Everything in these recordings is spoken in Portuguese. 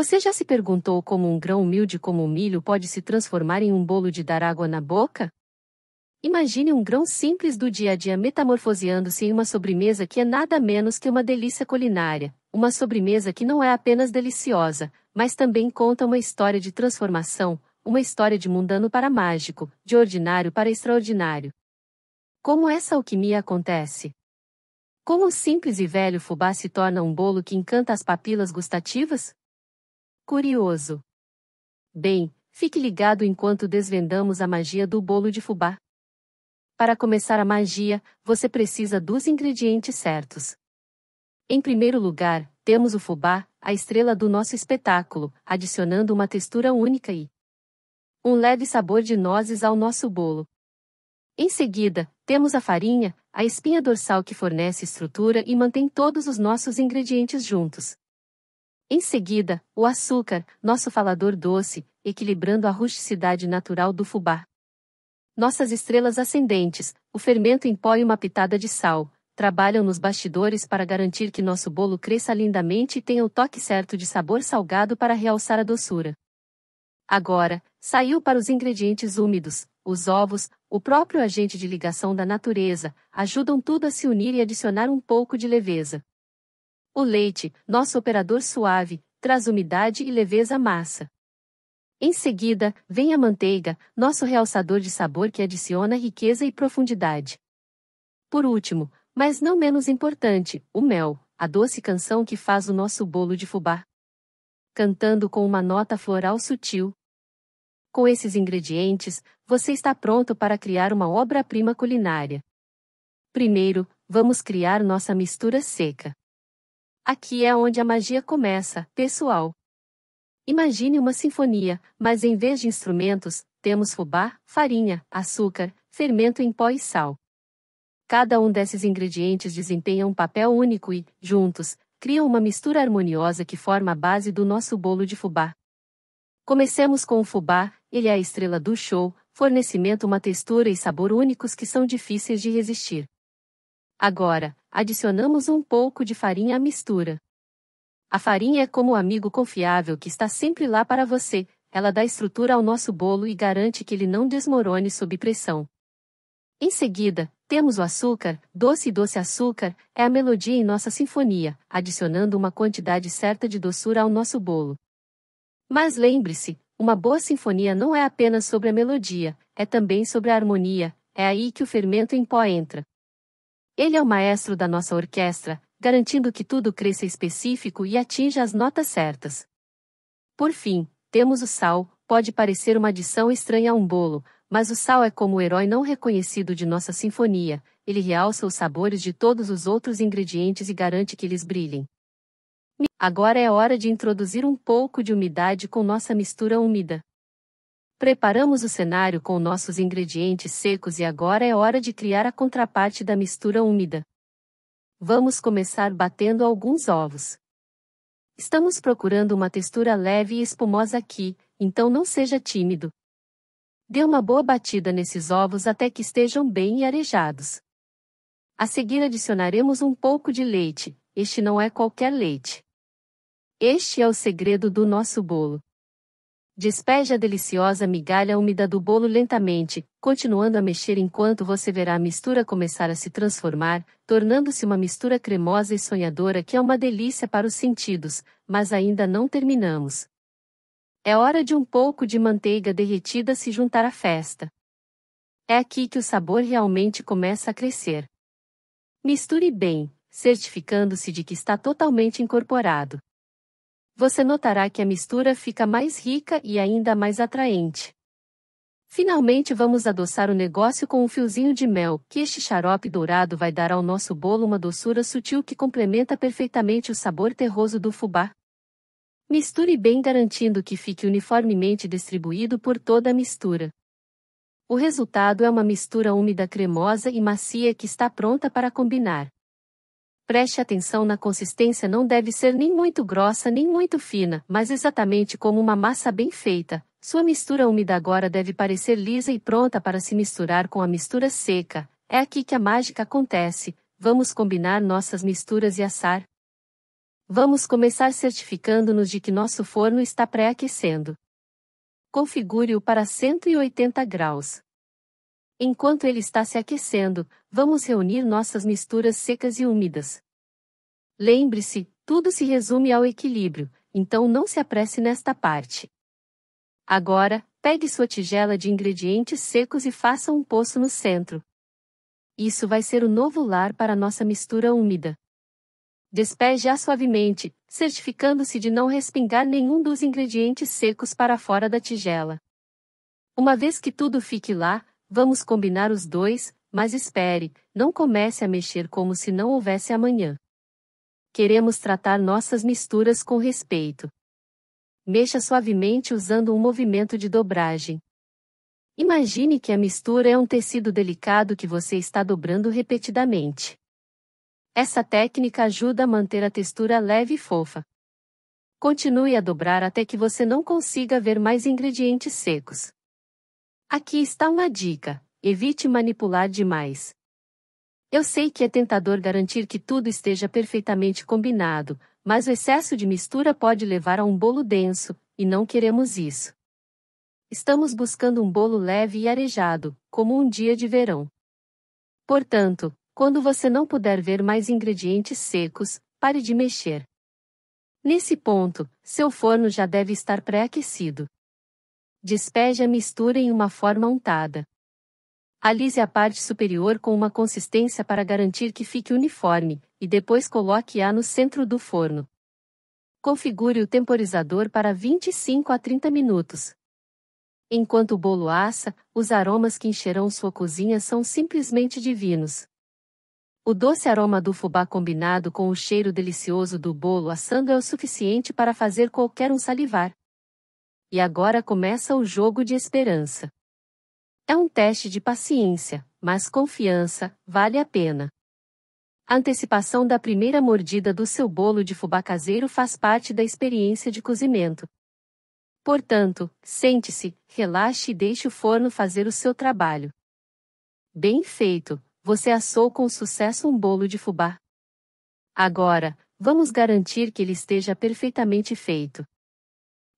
Você já se perguntou como um grão humilde como o milho pode se transformar em um bolo de dar água na boca? Imagine um grão simples do dia a dia metamorfoseando-se em uma sobremesa que é nada menos que uma delícia culinária, uma sobremesa que não é apenas deliciosa, mas também conta uma história de transformação, uma história de mundano para mágico, de ordinário para extraordinário. Como essa alquimia acontece? Como um simples e velho fubá se torna um bolo que encanta as papilas gustativas? Curioso. Bem, fique ligado enquanto desvendamos a magia do bolo de fubá. Para começar a magia, você precisa dos ingredientes certos. Em primeiro lugar, temos o fubá, a estrela do nosso espetáculo, adicionando uma textura única e um leve sabor de nozes ao nosso bolo. Em seguida, temos a farinha, a espinha dorsal que fornece estrutura e mantém todos os nossos ingredientes juntos. Em seguida, o açúcar, nosso falador doce, equilibrando a rusticidade natural do fubá. Nossas estrelas ascendentes, o fermento em pó e uma pitada de sal, trabalham nos bastidores para garantir que nosso bolo cresça lindamente e tenha o toque certo de sabor salgado para realçar a doçura. Agora, saiu para os ingredientes úmidos, os ovos, o próprio agente de ligação da natureza, ajudam tudo a se unir e adicionar um pouco de leveza. O leite, nosso operador suave, traz umidade e leveza à massa. Em seguida, vem a manteiga, nosso realçador de sabor que adiciona riqueza e profundidade. Por último, mas não menos importante, o mel, a doce canção que faz o nosso bolo de fubá. Cantando com uma nota floral sutil. Com esses ingredientes, você está pronto para criar uma obra-prima culinária. Primeiro, vamos criar nossa mistura seca. Aqui é onde a magia começa, pessoal. Imagine uma sinfonia, mas em vez de instrumentos, temos fubá, farinha, açúcar, fermento em pó e sal. Cada um desses ingredientes desempenha um papel único e, juntos, criam uma mistura harmoniosa que forma a base do nosso bolo de fubá. Comecemos com o fubá, ele é a estrela do show, fornecimento uma textura e sabor únicos que são difíceis de resistir. Agora, adicionamos um pouco de farinha à mistura. A farinha é como o amigo confiável que está sempre lá para você, ela dá estrutura ao nosso bolo e garante que ele não desmorone sob pressão. Em seguida, temos o açúcar, doce e doce açúcar, é a melodia em nossa sinfonia, adicionando uma quantidade certa de doçura ao nosso bolo. Mas lembre-se, uma boa sinfonia não é apenas sobre a melodia, é também sobre a harmonia, é aí que o fermento em pó entra. Ele é o maestro da nossa orquestra, garantindo que tudo cresça específico e atinja as notas certas. Por fim, temos o sal, pode parecer uma adição estranha a um bolo, mas o sal é como o herói não reconhecido de nossa sinfonia, ele realça os sabores de todos os outros ingredientes e garante que eles brilhem. Agora é hora de introduzir um pouco de umidade com nossa mistura úmida. Preparamos o cenário com nossos ingredientes secos e agora é hora de criar a contraparte da mistura úmida. Vamos começar batendo alguns ovos. Estamos procurando uma textura leve e espumosa aqui, então não seja tímido. Dê uma boa batida nesses ovos até que estejam bem arejados. A seguir adicionaremos um pouco de leite, este não é qualquer leite. Este é o segredo do nosso bolo. Despeje a deliciosa migalha úmida do bolo lentamente, continuando a mexer enquanto você verá a mistura começar a se transformar, tornando-se uma mistura cremosa e sonhadora que é uma delícia para os sentidos, mas ainda não terminamos. É hora de um pouco de manteiga derretida se juntar à festa. É aqui que o sabor realmente começa a crescer. Misture bem, certificando-se de que está totalmente incorporado você notará que a mistura fica mais rica e ainda mais atraente. Finalmente vamos adoçar o negócio com um fiozinho de mel, que este xarope dourado vai dar ao nosso bolo uma doçura sutil que complementa perfeitamente o sabor terroso do fubá. Misture bem garantindo que fique uniformemente distribuído por toda a mistura. O resultado é uma mistura úmida cremosa e macia que está pronta para combinar. Preste atenção na consistência não deve ser nem muito grossa nem muito fina, mas exatamente como uma massa bem feita. Sua mistura úmida agora deve parecer lisa e pronta para se misturar com a mistura seca. É aqui que a mágica acontece. Vamos combinar nossas misturas e assar. Vamos começar certificando-nos de que nosso forno está pré-aquecendo. Configure-o para 180 graus. Enquanto ele está se aquecendo, vamos reunir nossas misturas secas e úmidas. Lembre-se, tudo se resume ao equilíbrio, então não se apresse nesta parte. Agora, pegue sua tigela de ingredientes secos e faça um poço no centro. Isso vai ser o novo lar para nossa mistura úmida. Despeje-a suavemente, certificando-se de não respingar nenhum dos ingredientes secos para fora da tigela. Uma vez que tudo fique lá, Vamos combinar os dois, mas espere, não comece a mexer como se não houvesse amanhã. Queremos tratar nossas misturas com respeito. Mexa suavemente usando um movimento de dobragem. Imagine que a mistura é um tecido delicado que você está dobrando repetidamente. Essa técnica ajuda a manter a textura leve e fofa. Continue a dobrar até que você não consiga ver mais ingredientes secos. Aqui está uma dica: evite manipular demais. Eu sei que é tentador garantir que tudo esteja perfeitamente combinado, mas o excesso de mistura pode levar a um bolo denso, e não queremos isso. Estamos buscando um bolo leve e arejado, como um dia de verão. Portanto, quando você não puder ver mais ingredientes secos, pare de mexer. Nesse ponto, seu forno já deve estar pré-aquecido. Despeje a mistura em uma forma untada. Alise a parte superior com uma consistência para garantir que fique uniforme, e depois coloque-a no centro do forno. Configure o temporizador para 25 a 30 minutos. Enquanto o bolo assa, os aromas que encherão sua cozinha são simplesmente divinos. O doce aroma do fubá combinado com o cheiro delicioso do bolo assando é o suficiente para fazer qualquer um salivar. E agora começa o jogo de esperança. É um teste de paciência, mas confiança, vale a pena. A antecipação da primeira mordida do seu bolo de fubá caseiro faz parte da experiência de cozimento. Portanto, sente-se, relaxe e deixe o forno fazer o seu trabalho. Bem feito, você assou com sucesso um bolo de fubá. Agora, vamos garantir que ele esteja perfeitamente feito.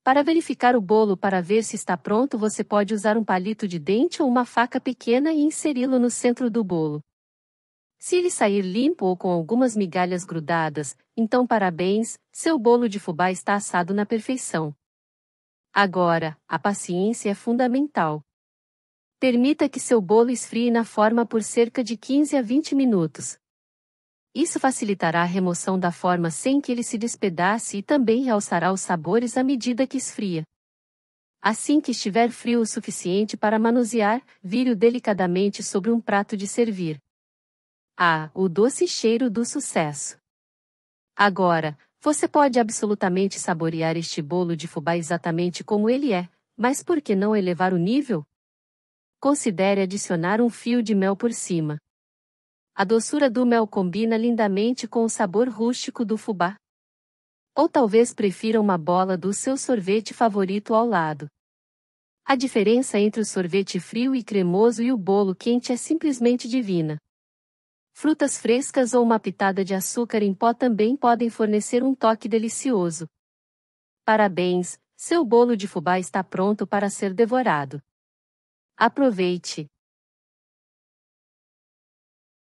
Para verificar o bolo para ver se está pronto, você pode usar um palito de dente ou uma faca pequena e inseri-lo no centro do bolo. Se ele sair limpo ou com algumas migalhas grudadas, então parabéns, seu bolo de fubá está assado na perfeição. Agora, a paciência é fundamental. Permita que seu bolo esfrie na forma por cerca de 15 a 20 minutos. Isso facilitará a remoção da forma sem que ele se despedace e também realçará os sabores à medida que esfria. Assim que estiver frio o suficiente para manusear, vire-o delicadamente sobre um prato de servir. Ah, o doce cheiro do sucesso! Agora, você pode absolutamente saborear este bolo de fubá exatamente como ele é, mas por que não elevar o nível? Considere adicionar um fio de mel por cima. A doçura do mel combina lindamente com o sabor rústico do fubá. Ou talvez prefira uma bola do seu sorvete favorito ao lado. A diferença entre o sorvete frio e cremoso e o bolo quente é simplesmente divina. Frutas frescas ou uma pitada de açúcar em pó também podem fornecer um toque delicioso. Parabéns, seu bolo de fubá está pronto para ser devorado. Aproveite!